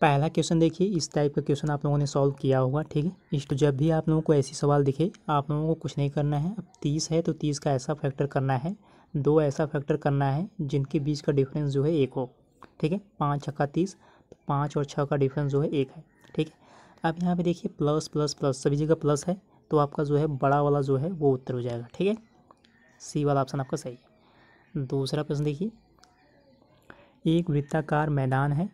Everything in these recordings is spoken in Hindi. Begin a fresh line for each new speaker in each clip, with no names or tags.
पहला क्वेश्चन देखिए इस टाइप का क्वेश्चन आप लोगों ने सॉल्व किया होगा ठीक है इस तो जब भी आप लोगों को ऐसी सवाल दिखे आप लोगों को कुछ नहीं करना है अब तीस है तो तीस का ऐसा फैक्टर करना है दो ऐसा फैक्टर करना है जिनके बीच का डिफरेंस जो है एक हो ठीक है पाँच छक्का तीस तो पाँच और छः का डिफरेंस जो है एक है ठीक है अब यहाँ पर देखिए प्लस प्लस प्लस सभी जगह प्लस है तो आपका जो है बड़ा वाला जो है वो उत्तर हो जाएगा ठीक है सी वाला ऑप्शन आपका सही है दूसरा प्रश्न देखिए एक वृत्ताकार मैदान है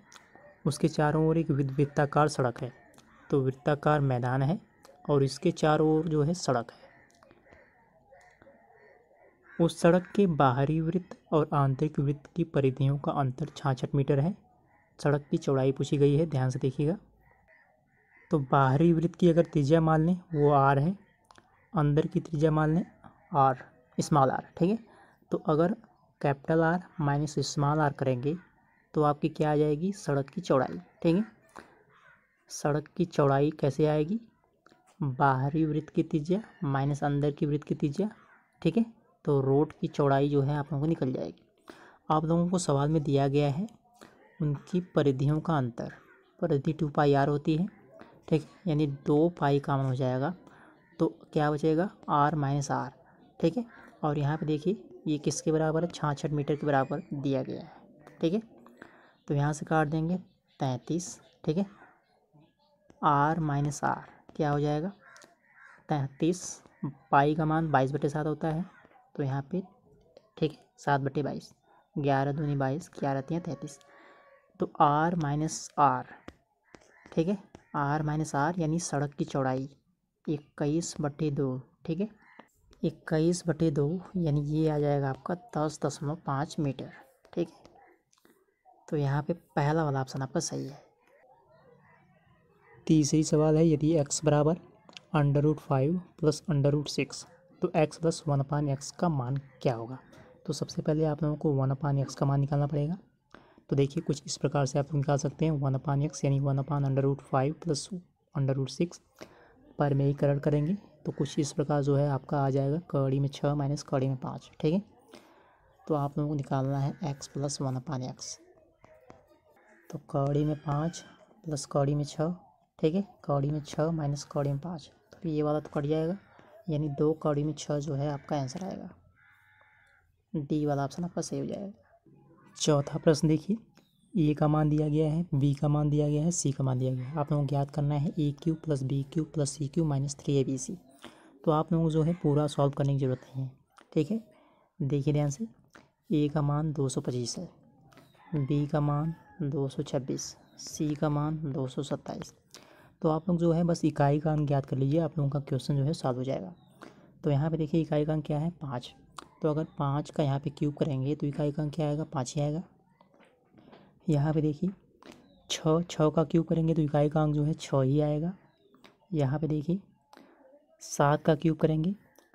उसके चारों ओर एक वृत्ताकार सड़क है तो वृत्ताकार मैदान है और इसके चारों ओर जो है सड़क है उस सड़क के बाहरी वृत्त और आंतरिक वृत्त की परिधियों का अंतर छाछठ मीटर है सड़क की चौड़ाई पूछी गई है ध्यान से देखिएगा तो बाहरी वृत्त की अगर त्रिज्या मान लें वो आर है अंदर की त्रिज्या मान लें आर स्मॉल आर ठीक है तो अगर capital R minus small R करेंगे तो आपकी क्या आ जाएगी सड़क की चौड़ाई ठीक है सड़क की चौड़ाई कैसे आएगी बाहरी वृत्त की तिजिया माइनस अंदर की वृत्त की तिजिया ठीक है तो रोड की चौड़ाई जो है आप लोगों को निकल जाएगी आप लोगों को सवाल में दिया गया है उनकी परिधियों का अंतर परिधि टू पाई आर होती है ठीक यानी दो पाई काम हो जाएगा तो क्या बचेगा आर माइनस आर ठीक है और यहाँ पे देखिए ये किसके बराबर है छाछठ मीटर के बराबर दिया गया है ठीक है तो यहाँ से काट देंगे तैंतीस ठीक है आर माइनस आर क्या हो जाएगा तैंतीस पाई का मान बाईस बटे सात होता है तो यहाँ पे ठीक है सात बटे बाईस ग्यारह दूनी बाईस ग्यारह हैं तैंतीस तो आर माइनस आर ठीक है आर माइनस आर यानी सड़क की चौड़ाई इक्कीस बटे दो ठीक है इक्कीस बटे दो यानी ये आ जाएगा आपका दस दशमलव पाँच मीटर ठीक है तो यहाँ पे पहला वाला ऑप्शन आपका सही है तीसरी सवाल है यदि एक्स बराबर under root five plus under root six तो X plus one upon X का मान क्या होगा तो सबसे पहले आप लोगों को वन अपान एक्स का मान निकालना पड़ेगा तो देखिए कुछ इस प्रकार से आप लोग निकाल सकते हैं वन अपान एक्स यानी one upon under root five plus under root six पर में ही करड़ करेंगे तो कुछ इस प्रकार जो है आपका आ जाएगा कड़ी में छः माइनस कड़ी में पाँच ठीक है तो आप लोगों को निकालना है X plus one upon X तो कौड़ी में पाँच प्लस कौड़ी में छः ठीक है कौड़ी में छः माइनस कौड़ी में पाँच तो ये वाला तो कट जाएगा यानी दो कौड़ी में छः जो है आपका आंसर आएगा डी वाला ऑप्शन आपका सही हो जाएगा चौथा प्रश्न देखिए ए का मान दिया गया है बी का मान दिया गया है सी का मान दिया गया है आप लोगों को याद करना है A cube plus B cube plus C cube minus three A B C तो आप लोगों को जो है पूरा सॉल्व करने की ज़रूरत नहीं है ठीक है देखिए ध्यान से ए का मान दो सौ पच्चीस है बी का मान 226 सी का मान 227 तो आप लोग जो है बस इकाई का अंक याद कर लीजिए आप लोगों का क्वेश्चन जो है सॉल्व हो जाएगा तो यहाँ पे देखिए इकाई का अंक क्या है पाँच तो अगर पाँच का यहाँ पे क्यूब करेंगे तो इकाई का अंक क्या आएगा पाँच ही आएगा यहाँ पे देखिए छः छः का क्यूब करेंगे तो इकाई का अंक जो है छः ही आएगा यहाँ पे देखिए सात का क्यूब करेंगे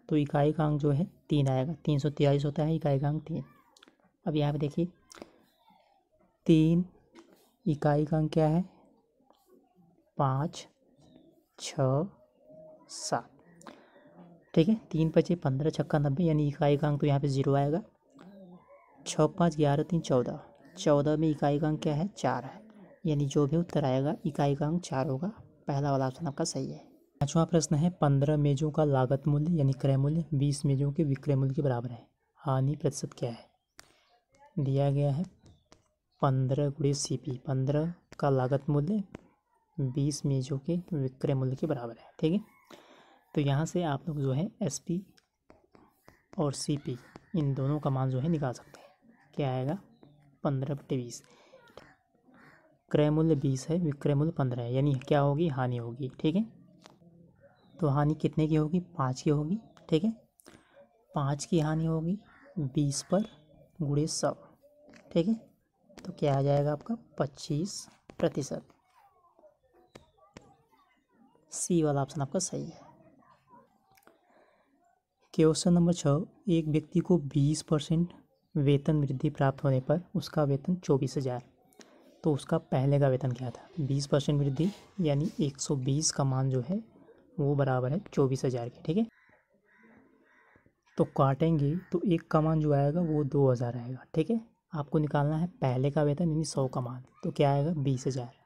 तो इकाई का अंक जो है तीन आएगा तीन सौ होता है इकाई का अंक तीन अब यहाँ पे देखिए तीन इकाई का अंक क्या है पाँच छ सात ठीक है तीन पचे पंद्रह छक्का नब्बे यानी इकाई का अंक तो यहाँ पे ज़ीरो आएगा छः पाँच ग्यारह तीन चौदह चौदह में इकाई का अंक क्या है चार है यानी जो भी उत्तर आएगा इकाई का अंक चार होगा पहला वाला ऑप्शन आपका सही है पाँचवा प्रश्न है पंद्रह मेजों का लागत मूल्य यानी क्रय मूल्य बीस मेजों के विक्रय मूल्य के बराबर है हानि प्रतिशत क्या है दिया गया है पंद्रह गुड़े सी पी पंद्रह का लागत मूल्य बीस में जो कि विक्रय मूल्य के बराबर है ठीक है तो यहाँ से आप लोग जो है एस पी और सी पी इन दोनों का मान जो है निकाल सकते हैं क्या आएगा पंद्रह बटे बीस क्रय मूल्य बीस है विक्रय मूल्य पंद्रह है यानी क्या होगी हानि होगी ठीक है तो हानि कितने की होगी पाँच की होगी ठीक है पाँच की हानि होगी बीस पर गुड़े सौ ठीक है तो क्या आ जाएगा आपका पच्चीस प्रतिशत सी वाला ऑप्शन आपका सही है क्वेश्चन नंबर छः एक व्यक्ति को बीस परसेंट वेतन वृद्धि प्राप्त होने पर उसका वेतन चौबीस हज़ार तो उसका पहले का वेतन क्या था बीस परसेंट वृद्धि यानी एक सौ बीस का मान जो है वो बराबर है चौबीस हज़ार के ठीक है तो काटेंगे तो एक का मान जो आएगा वो दो हज़ार आएगा ठीक है आपको निकालना है पहले का वेतन यानी सौ का मान तो क्या आएगा बीस हज़ार